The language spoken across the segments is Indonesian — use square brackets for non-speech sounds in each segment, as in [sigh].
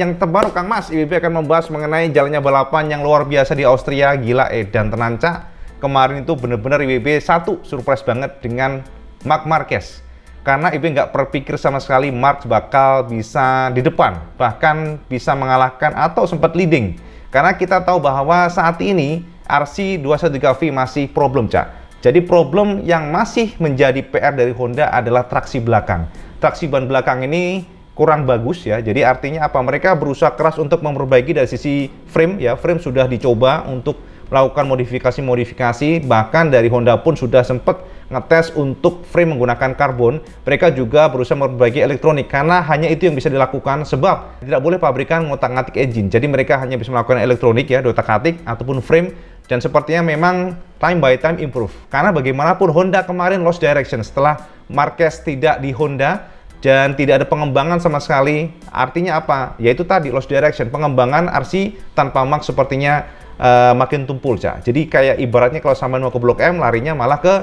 Yang terbaru Kang Mas, IBB akan membahas mengenai jalannya balapan yang luar biasa di Austria, gila eh dan tenanca. Kemarin itu benar-benar IBB satu surprise banget dengan Mark Marquez. Karena IBB nggak berpikir sama sekali Mark bakal bisa di depan, bahkan bisa mengalahkan atau sempat leading. Karena kita tahu bahwa saat ini RC213V masih problem, Cak. Jadi problem yang masih menjadi PR dari Honda adalah traksi belakang. Traksi ban belakang ini kurang bagus ya. Jadi artinya apa? Mereka berusaha keras untuk memperbaiki dari sisi frame ya. Frame sudah dicoba untuk melakukan modifikasi-modifikasi bahkan dari Honda pun sudah sempat ngetes untuk frame menggunakan karbon mereka juga berusaha memperbaiki elektronik karena hanya itu yang bisa dilakukan sebab tidak boleh pabrikan ngotak-ngatik engine jadi mereka hanya bisa melakukan elektronik ya dotak-atik ataupun frame dan sepertinya memang time by time improve karena bagaimanapun Honda kemarin lost direction setelah Marquez tidak di Honda dan tidak ada pengembangan sama sekali. Artinya apa? Yaitu tadi loss direction, pengembangan RC tanpa max sepertinya uh, makin tumpul, Cak. Jadi kayak ibaratnya kalau sama mau ke Blok M larinya malah ke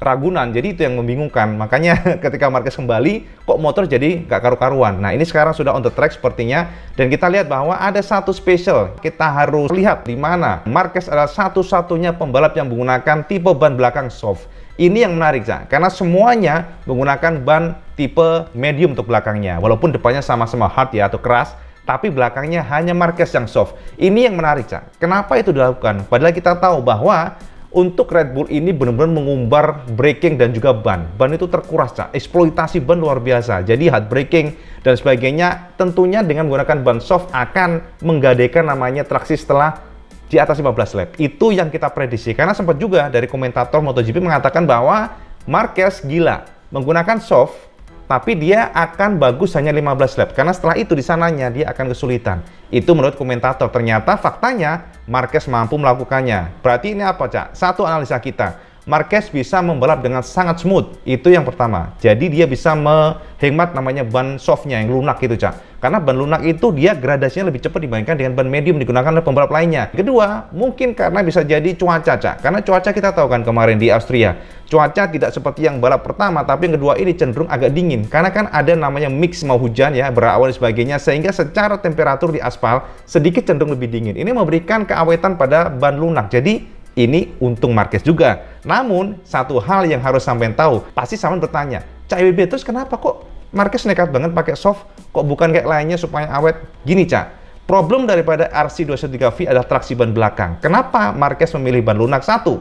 Ragunan. Jadi itu yang membingungkan. Makanya [laughs] ketika Marquez kembali, kok motor jadi gak karu-karuan. Nah, ini sekarang sudah on the track sepertinya dan kita lihat bahwa ada satu special Kita harus lihat di mana Marquez adalah satu-satunya pembalap yang menggunakan tipe ban belakang soft ini yang menarik, Zah. Karena semuanya menggunakan ban tipe medium untuk belakangnya. Walaupun depannya sama-sama hard ya atau keras, tapi belakangnya hanya Marquez yang soft. Ini yang menarik, Zah. Kenapa itu dilakukan? Padahal kita tahu bahwa untuk Red Bull ini benar-benar mengumbar braking dan juga ban. Ban itu terkuras, Cak. Eksploitasi ban luar biasa. Jadi hard braking dan sebagainya tentunya dengan menggunakan ban soft akan menggadaikan namanya traksi setelah di atas 15 lap. Itu yang kita prediksi. Karena sempat juga dari komentator MotoGP mengatakan bahwa Marquez gila menggunakan soft tapi dia akan bagus hanya 15 lap karena setelah itu di sananya dia akan kesulitan. Itu menurut komentator. Ternyata faktanya Marquez mampu melakukannya. Berarti ini apa, Cak? Satu analisa kita Marquez bisa membalap dengan sangat smooth. Itu yang pertama. Jadi dia bisa menghemat namanya ban softnya yang lunak gitu, Cak. Karena ban lunak itu dia gradasinya lebih cepat dibandingkan dengan ban medium digunakan oleh pembalap lainnya. Kedua, mungkin karena bisa jadi cuaca, Cak. Karena cuaca kita tahu kan kemarin di Austria, cuaca tidak seperti yang balap pertama, tapi yang kedua ini cenderung agak dingin. Karena kan ada namanya mix mau hujan ya, berawal dan sebagainya, sehingga secara temperatur di aspal sedikit cenderung lebih dingin. Ini memberikan keawetan pada ban lunak. Jadi ini untung Marquez juga. Namun, satu hal yang harus sampai tahu, pasti sampean bertanya, Cak IBB terus kenapa kok Marquez nekat banget pakai soft, kok bukan kayak lainnya supaya awet? Gini, Cak. Problem daripada RC213V adalah traksi ban belakang. Kenapa Marquez memilih ban lunak? Satu,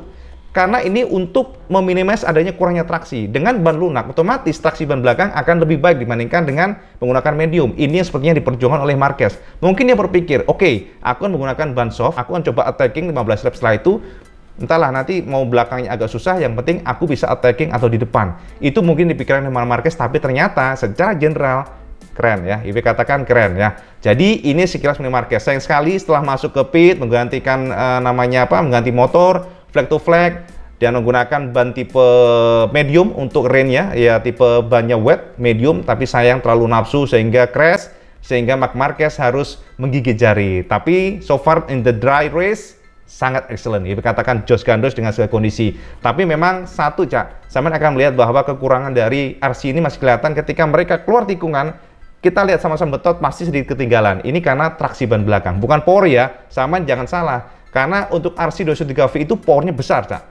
karena ini untuk meminimis adanya kurangnya traksi. Dengan ban lunak, otomatis traksi ban belakang akan lebih baik dibandingkan dengan menggunakan medium. Ini yang sepertinya diperjuangkan oleh Marquez. Mungkin dia berpikir, oke, okay, aku akan menggunakan ban soft, aku akan coba attacking 15 lap setelah itu, entahlah nanti mau belakangnya agak susah, yang penting aku bisa attacking atau di depan. Itu mungkin dipikirkan oleh Marquez, tapi ternyata secara general keren ya, Ibu katakan keren ya. Jadi ini sekilas Marquez. Sayang sekali setelah masuk ke pit, menggantikan uh, namanya apa, mengganti motor, flag to flag dan menggunakan ban tipe medium untuk rainnya ya tipe bannya wet medium tapi sayang terlalu nafsu sehingga crash sehingga Mark Marquez harus menggigit jari tapi so far in the dry race sangat excellent ya dikatakan Josh Gandos dengan segala kondisi tapi memang satu cak Saman akan melihat bahwa kekurangan dari RC ini masih kelihatan ketika mereka keluar tikungan kita lihat sama-sama betot pasti sedikit ketinggalan ini karena traksi ban belakang bukan power ya sama jangan salah karena untuk RC203V itu powernya besar, Cak.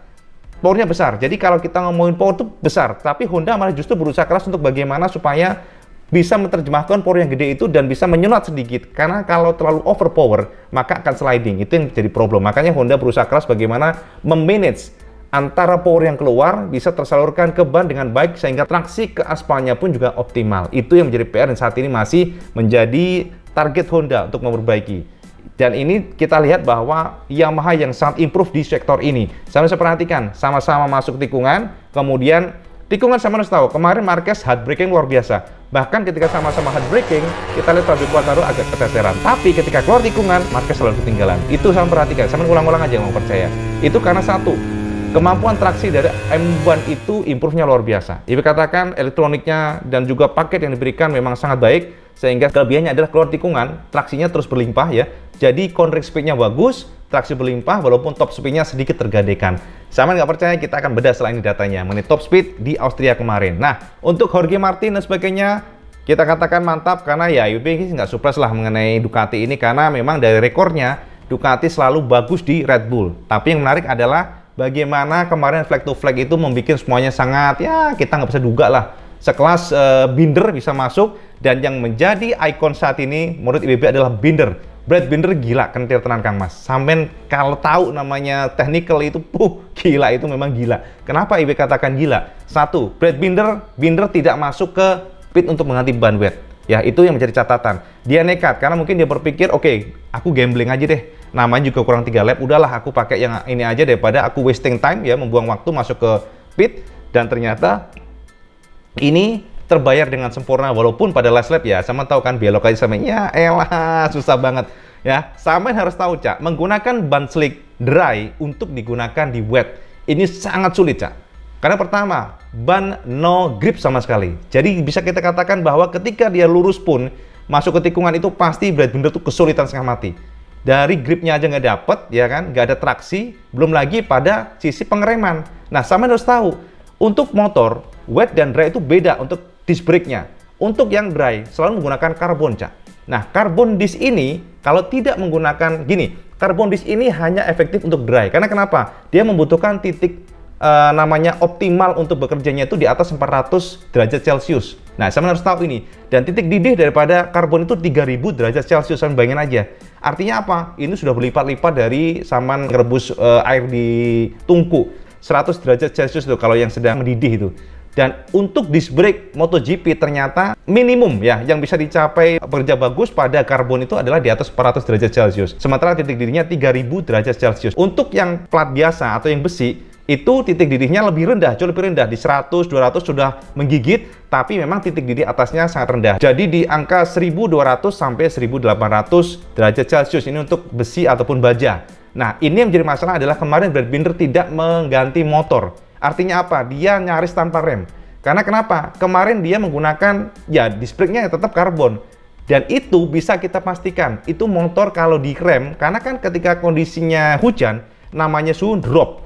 Powernya besar. Jadi kalau kita ngomongin power itu besar, tapi Honda malah justru berusaha keras untuk bagaimana supaya bisa menerjemahkan power yang gede itu dan bisa menyunat sedikit karena kalau terlalu overpower maka akan sliding itu yang jadi problem makanya Honda berusaha keras bagaimana memanage antara power yang keluar bisa tersalurkan ke ban dengan baik sehingga traksi ke aspalnya pun juga optimal itu yang menjadi PR dan saat ini masih menjadi target Honda untuk memperbaiki dan ini kita lihat bahwa Yamaha yang sangat improve di sektor ini. Sama saya perhatikan, sama-sama masuk tikungan, kemudian tikungan sama harus tahu, kemarin Marquez hard breaking luar biasa. Bahkan ketika sama-sama hard breaking, kita lihat Fabio Quartararo agak keteteran. Tapi ketika keluar tikungan, Marquez selalu ketinggalan. Itu sama perhatikan, sama ulang-ulang aja mau percaya. Itu karena satu, Kemampuan traksi dari M1 itu improve-nya luar biasa. Ibu katakan elektroniknya dan juga paket yang diberikan memang sangat baik sehingga kelebihannya adalah keluar tikungan, traksinya terus berlimpah ya. Jadi konrik speednya bagus, traksi berlimpah walaupun top speednya sedikit tergadekan. Sama nggak percaya kita akan bedah selain ini datanya mengenai top speed di Austria kemarin. Nah untuk Jorge Martin dan sebagainya kita katakan mantap karena ya UPG nggak surprise lah mengenai Ducati ini karena memang dari rekornya Ducati selalu bagus di Red Bull. Tapi yang menarik adalah bagaimana kemarin flag to flag itu membuat semuanya sangat ya kita nggak bisa duga lah sekelas uh, binder bisa masuk dan yang menjadi ikon saat ini menurut IBB adalah Binder. Brad Binder gila, kentir tenan Kang Mas. Samen kalau tahu namanya technical itu, puh, gila itu memang gila. Kenapa IB katakan gila? Satu, Brad Binder, Binder tidak masuk ke pit untuk mengganti ban wet. Ya, itu yang menjadi catatan. Dia nekat karena mungkin dia berpikir, oke, okay, aku gambling aja deh. Namanya juga kurang tiga lap, udahlah aku pakai yang ini aja daripada aku wasting time ya, membuang waktu masuk ke pit dan ternyata ini terbayar dengan sempurna walaupun pada last lap ya sama tahu kan belok aja sama ya elah susah banget ya sama harus tahu cak menggunakan ban slick dry untuk digunakan di wet ini sangat sulit cak karena pertama ban no grip sama sekali jadi bisa kita katakan bahwa ketika dia lurus pun masuk ke tikungan itu pasti benar-benar tuh kesulitan setengah mati dari gripnya aja nggak dapet ya kan nggak ada traksi belum lagi pada sisi pengereman nah sama harus tahu untuk motor wet dan dry itu beda untuk disc brake-nya. Untuk yang dry selalu menggunakan karbon Cak. Nah, karbon disc ini kalau tidak menggunakan gini, karbon disc ini hanya efektif untuk dry. Karena kenapa? Dia membutuhkan titik e, namanya optimal untuk bekerjanya itu di atas 400 derajat Celcius. Nah, saya harus tahu ini. Dan titik didih daripada karbon itu 3000 derajat Celcius. Saya kan? bayangin aja. Artinya apa? Ini sudah berlipat-lipat dari saman rebus e, air di tungku. 100 derajat Celcius itu kalau yang sedang mendidih itu. Dan untuk disc brake MotoGP ternyata minimum ya yang bisa dicapai pekerja bagus pada karbon itu adalah di atas 400 derajat Celcius. Sementara titik didihnya 3000 derajat Celcius. Untuk yang plat biasa atau yang besi itu titik didihnya lebih rendah, jauh lebih rendah di 100, 200 sudah menggigit, tapi memang titik didih atasnya sangat rendah. Jadi di angka 1200 sampai 1800 derajat Celcius ini untuk besi ataupun baja. Nah, ini yang menjadi masalah adalah kemarin Brad Binder tidak mengganti motor Artinya apa? Dia nyaris tanpa rem. Karena kenapa? Kemarin dia menggunakan ya disc tetap karbon. Dan itu bisa kita pastikan, itu motor kalau direm, karena kan ketika kondisinya hujan, namanya suhu drop.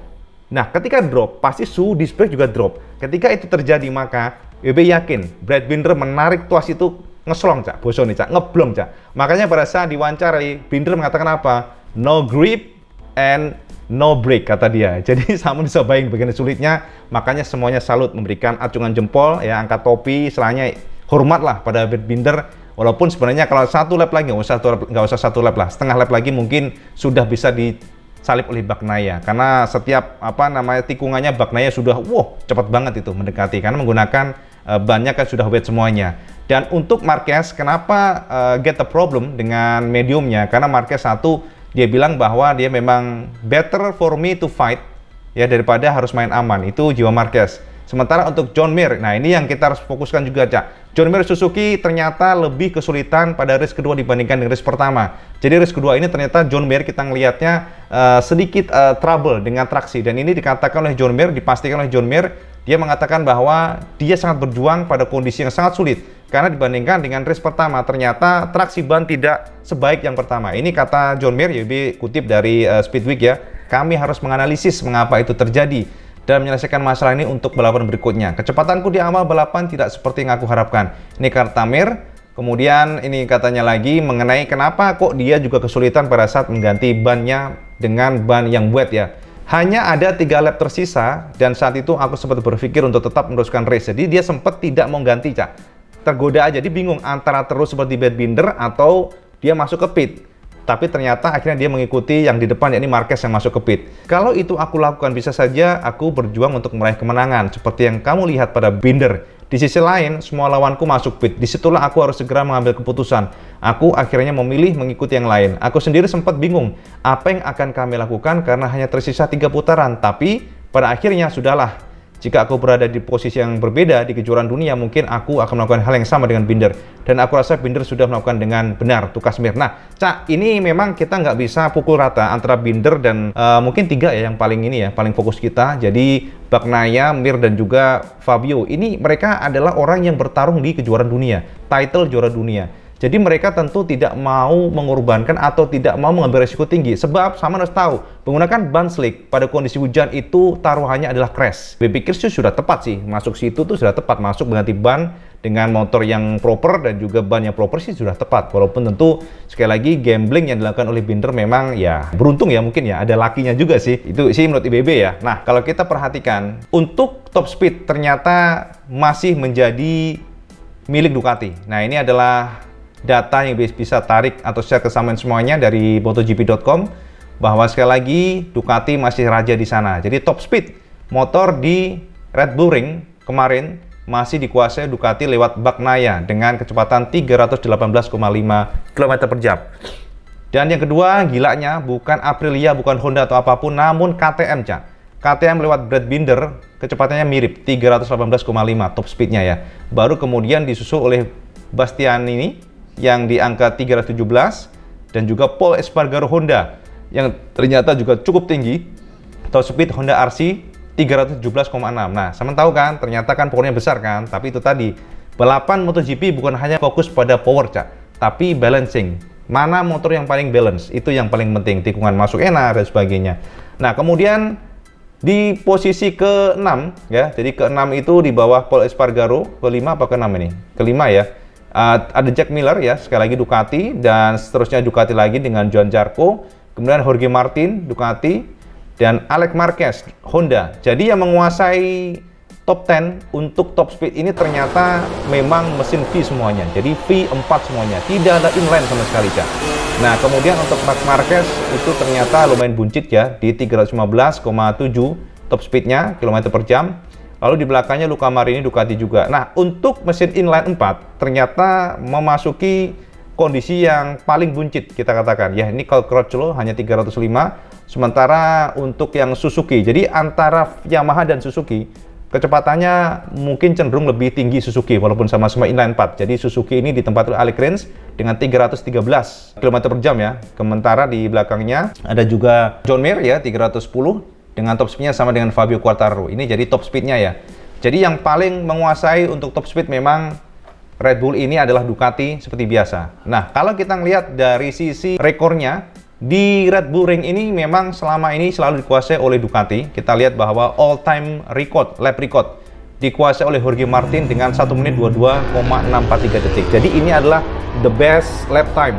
Nah, ketika drop, pasti suhu disc juga drop. Ketika itu terjadi, maka BB yakin Brad Binder menarik tuas itu ngeslong, Cak. Bosan nih, Cak. ngeblong Cak. Makanya pada saat diwawancarai Binder mengatakan apa? No grip and no break kata dia. [laughs] Jadi sama bisa bayang bagaimana sulitnya, makanya semuanya salut memberikan acungan jempol, ya angkat topi, selanya hormatlah pada Binder. Walaupun sebenarnya kalau satu lap lagi, nggak usah satu lap, nggak usah satu lap lah, setengah lap lagi mungkin sudah bisa disalip oleh Baknaya. Karena setiap apa namanya tikungannya Baknaya sudah wow cepat banget itu mendekati karena menggunakan eh, banyak kan sudah wet semuanya. Dan untuk Marquez, kenapa uh, get the problem dengan mediumnya? Karena Marquez satu dia bilang bahwa dia memang better for me to fight ya daripada harus main aman itu Jiwa Marquez sementara untuk John Mir nah ini yang kita harus fokuskan juga Cak John Mir Suzuki ternyata lebih kesulitan pada race kedua dibandingkan dengan race pertama jadi race kedua ini ternyata John Mir kita ngelihatnya uh, sedikit uh, trouble dengan traksi dan ini dikatakan oleh John Mir dipastikan oleh John Mir dia mengatakan bahwa dia sangat berjuang pada kondisi yang sangat sulit karena dibandingkan dengan race pertama, ternyata traksi ban tidak sebaik yang pertama. Ini kata John Mayer, YB kutip dari uh, Speedweek ya. Kami harus menganalisis mengapa itu terjadi dan menyelesaikan masalah ini untuk balapan berikutnya. Kecepatanku di awal balapan tidak seperti yang aku harapkan. Ini kata Mir Kemudian ini katanya lagi mengenai kenapa kok dia juga kesulitan pada saat mengganti bannya dengan ban yang buat ya. Hanya ada tiga lap tersisa dan saat itu aku sempat berpikir untuk tetap meneruskan race. Jadi dia sempat tidak mau ganti cak tergoda aja, dia bingung antara terus seperti bad binder atau dia masuk ke pit. Tapi ternyata akhirnya dia mengikuti yang di depan yakni Marquez yang masuk ke pit. Kalau itu aku lakukan bisa saja aku berjuang untuk meraih kemenangan seperti yang kamu lihat pada binder. Di sisi lain, semua lawanku masuk pit. Disitulah aku harus segera mengambil keputusan. Aku akhirnya memilih mengikuti yang lain. Aku sendiri sempat bingung apa yang akan kami lakukan karena hanya tersisa tiga putaran. Tapi pada akhirnya sudahlah jika aku berada di posisi yang berbeda di kejuaraan dunia, mungkin aku akan melakukan hal yang sama dengan Binder. Dan aku rasa Binder sudah melakukan dengan benar, Tukas Mir. Nah, Cak, ini memang kita nggak bisa pukul rata antara Binder dan uh, mungkin tiga ya yang paling ini ya, paling fokus kita. Jadi, Bagnaya, Mir, dan juga Fabio. Ini mereka adalah orang yang bertarung di kejuaraan dunia, title juara dunia jadi mereka tentu tidak mau mengorbankan atau tidak mau mengambil risiko tinggi. Sebab sama harus tahu, menggunakan ban slick pada kondisi hujan itu taruhannya adalah crash. Baby pikir sih sudah tepat sih, masuk situ tuh sudah tepat. Masuk mengganti ban dengan motor yang proper dan juga ban yang proper sih sudah tepat. Walaupun tentu sekali lagi gambling yang dilakukan oleh Binder memang ya beruntung ya mungkin ya ada lakinya juga sih. Itu sih menurut IBB ya. Nah kalau kita perhatikan, untuk top speed ternyata masih menjadi milik Ducati. Nah ini adalah data yang bisa tarik atau share kesamaan semuanya dari MotoGP.com bahwa sekali lagi Ducati masih raja di sana. Jadi top speed motor di Red Bull Ring kemarin masih dikuasai Ducati lewat Baknaya dengan kecepatan 318,5 km per jam. Dan yang kedua, gilanya bukan Aprilia, bukan Honda atau apapun, namun KTM, Cak. KTM lewat Brad Binder, kecepatannya mirip, 318,5 top speednya ya. Baru kemudian disusul oleh Bastian ini yang di angka 317 dan juga Paul Espargaro Honda yang ternyata juga cukup tinggi atau speed Honda RC 317,6 nah sama tahu kan ternyata kan powernya besar kan tapi itu tadi balapan MotoGP bukan hanya fokus pada power cak tapi balancing mana motor yang paling balance itu yang paling penting tikungan masuk enak dan sebagainya nah kemudian di posisi ke-6 ya jadi ke-6 itu di bawah Paul Espargaro ke-5 apa ke-6 ini? ke-5 ya Uh, ada Jack Miller ya, sekali lagi Ducati dan seterusnya Ducati lagi dengan John Jarko, kemudian Jorge Martin Ducati dan Alec Marquez Honda. Jadi yang menguasai top 10 untuk top speed ini ternyata memang mesin V semuanya. Jadi V4 semuanya, tidak ada inline sama sekali, ya. Nah, kemudian untuk Mark Marquez itu ternyata lumayan buncit ya di 315,7 top speednya kilometer per jam Lalu di belakangnya Luca Marini Ducati juga. Nah, untuk mesin inline 4 ternyata memasuki kondisi yang paling buncit kita katakan. Ya, ini kalau lo hanya 305, sementara untuk yang Suzuki. Jadi antara Yamaha dan Suzuki kecepatannya mungkin cenderung lebih tinggi Suzuki walaupun sama-sama inline 4 jadi Suzuki ini ditempati Alec Rins dengan 313 km per jam ya sementara di belakangnya ada juga John Mir ya 310 dengan top speednya sama dengan Fabio Quartararo. Ini jadi top speednya ya. Jadi yang paling menguasai untuk top speed memang Red Bull ini adalah Ducati seperti biasa. Nah, kalau kita ngelihat dari sisi rekornya, di Red Bull Ring ini memang selama ini selalu dikuasai oleh Ducati. Kita lihat bahwa all time record, lap record dikuasai oleh Jorge Martin dengan 1 menit 22,643 detik. Jadi ini adalah the best lap time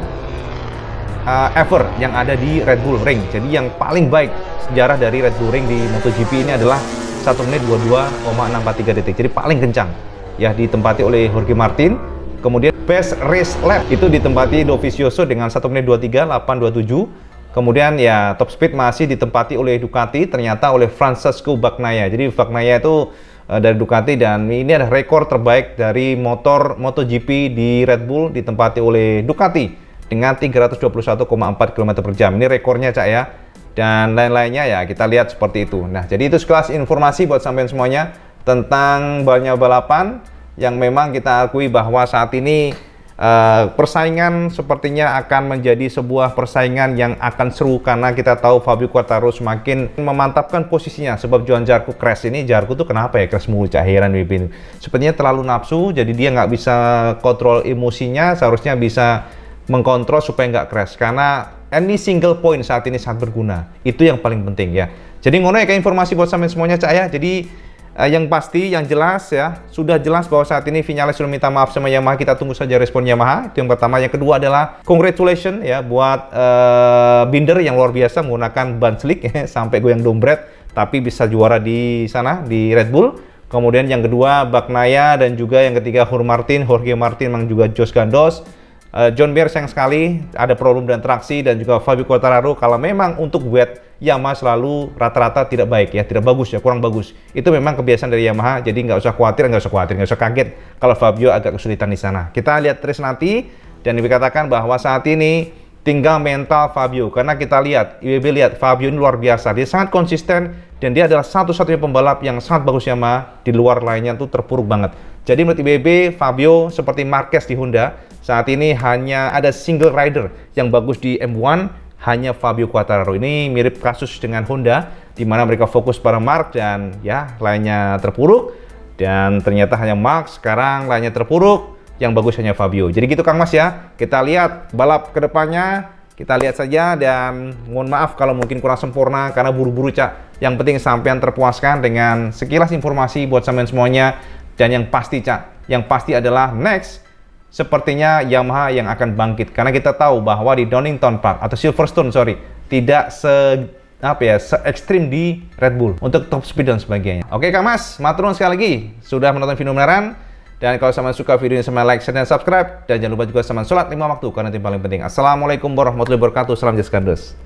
uh, ever yang ada di Red Bull Ring. Jadi yang paling baik sejarah dari Red Bull Ring di MotoGP ini adalah 1 menit 22,643 detik. Jadi paling kencang. Ya ditempati oleh Jorge Martin. Kemudian best race lap itu ditempati Dovizioso dengan 1 menit 23,827. Kemudian ya top speed masih ditempati oleh Ducati ternyata oleh Francesco Bagnaia. Jadi Bagnaia itu eh, dari Ducati dan ini adalah rekor terbaik dari motor MotoGP di Red Bull ditempati oleh Ducati dengan 321,4 km per jam. Ini rekornya Cak ya. Dan lain-lainnya ya kita lihat seperti itu. Nah jadi itu sekelas informasi buat sampean semuanya tentang banyak balapan yang memang kita akui bahwa saat ini Uh, persaingan sepertinya akan menjadi sebuah persaingan yang akan seru karena kita tahu Fabio Quartararo semakin memantapkan posisinya sebab Johan Jarko crash ini Jarko tuh kenapa ya crash mulu cahiran Wipin sepertinya terlalu nafsu jadi dia nggak bisa kontrol emosinya seharusnya bisa mengkontrol supaya nggak crash karena any single point saat ini sangat berguna itu yang paling penting ya jadi ngono ya kayak informasi buat sampe semuanya cak ya jadi eh, yang pasti yang jelas ya sudah jelas bahwa saat ini Vinales sudah minta maaf sama Yamaha kita tunggu saja respon Yamaha itu yang pertama yang kedua adalah congratulation ya buat eh, Binder yang luar biasa menggunakan ban slick ya, [laughs] sampai goyang dombret tapi bisa juara di sana di Red Bull Kemudian yang kedua Bagnaya dan juga yang ketiga Hur Martin, Jorge Martin memang juga Jos Gandos Eh, John Bear sayang sekali ada problem dan traksi dan juga Fabio Quartararo kalau memang untuk wet Yamaha selalu rata-rata tidak baik ya, tidak bagus ya, kurang bagus. Itu memang kebiasaan dari Yamaha, jadi nggak usah khawatir, nggak usah khawatir, nggak usah kaget kalau Fabio agak kesulitan di sana. Kita lihat Tris nanti dan dikatakan bahwa saat ini tinggal mental Fabio karena kita lihat IBB lihat Fabio ini luar biasa dia sangat konsisten dan dia adalah satu-satunya pembalap yang sangat bagus Yamaha di luar lainnya tuh terpuruk banget jadi menurut IBB Fabio seperti Marquez di Honda saat ini hanya ada single rider yang bagus di M1 hanya Fabio Quartararo ini mirip kasus dengan Honda di mana mereka fokus pada Mark dan ya lainnya terpuruk dan ternyata hanya Mark sekarang lainnya terpuruk yang bagus hanya Fabio. Jadi gitu Kang Mas ya. Kita lihat balap kedepannya. Kita lihat saja dan mohon maaf kalau mungkin kurang sempurna karena buru-buru Cak. Yang penting sampean terpuaskan dengan sekilas informasi buat sampean semuanya. Dan yang pasti Cak, yang pasti adalah next sepertinya Yamaha yang akan bangkit karena kita tahu bahwa di Donington Park atau Silverstone sorry tidak se apa ya se ekstrim di Red Bull untuk top speed dan sebagainya. Oke Kang Mas, maturun sekali lagi sudah menonton video beneran. Dan kalau sama suka video ini, sama like, share, dan subscribe. Dan jangan lupa juga sama sholat lima waktu karena itu yang paling penting. Assalamualaikum warahmatullahi wabarakatuh. Salam jaskandus.